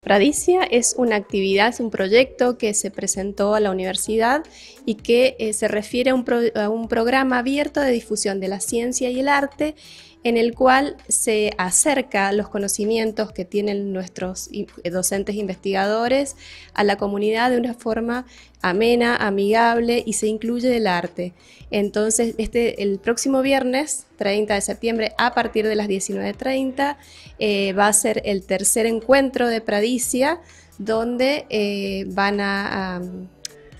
Pradicia es una actividad, es un proyecto que se presentó a la universidad y que eh, se refiere a un programa abierto de difusión de la ciencia y el arte en el cual se acerca los conocimientos que tienen nuestros eh, docentes investigadores a la comunidad de una forma amena, amigable y se incluye el arte. Entonces, este, el próximo viernes, 30 de septiembre, a partir de las 19.30, eh, va a ser el tercer encuentro de Pradicia, donde eh, van a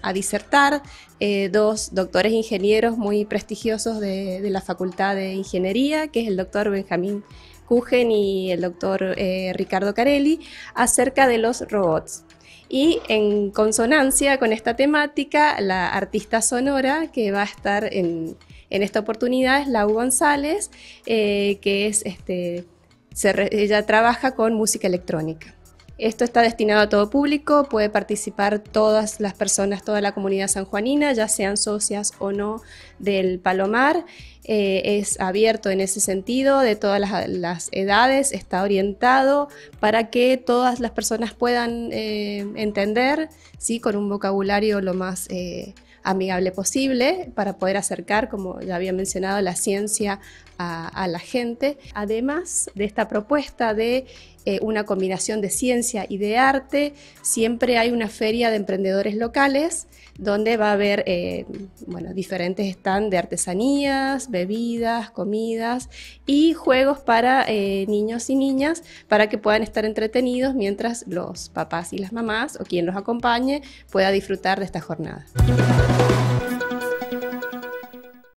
a disertar eh, dos doctores ingenieros muy prestigiosos de, la Facultad de Ingeniería, que es el doctor Benjamín Kuchen y el doctor eh, Ricardo Carelli, acerca de los robots. Y en consonancia con esta temática, la artista sonora que va a estar en, esta oportunidad es Lau González, eh, que es este, ella trabaja con música electrónica. Esto está destinado a todo público, puede participar todas las personas, toda la comunidad sanjuanina, ya sean socias o no del Palomar. Eh, es abierto en ese sentido, de todas las, edades, está orientado para que todas las personas puedan eh, entender, ¿sí? con un vocabulario lo más... Eh, amigable posible para poder acercar, como ya había mencionado, la ciencia a, la gente. Además de esta propuesta de eh, una combinación de ciencia y de arte. Siempre hay una feria de emprendedores locales donde va a haber eh, bueno, diferentes stand de artesanías, bebidas, comidas y juegos para eh, niños y niñas para que puedan estar entretenidos mientras los papás y las mamás o quien los acompañe pueda disfrutar de esta jornada.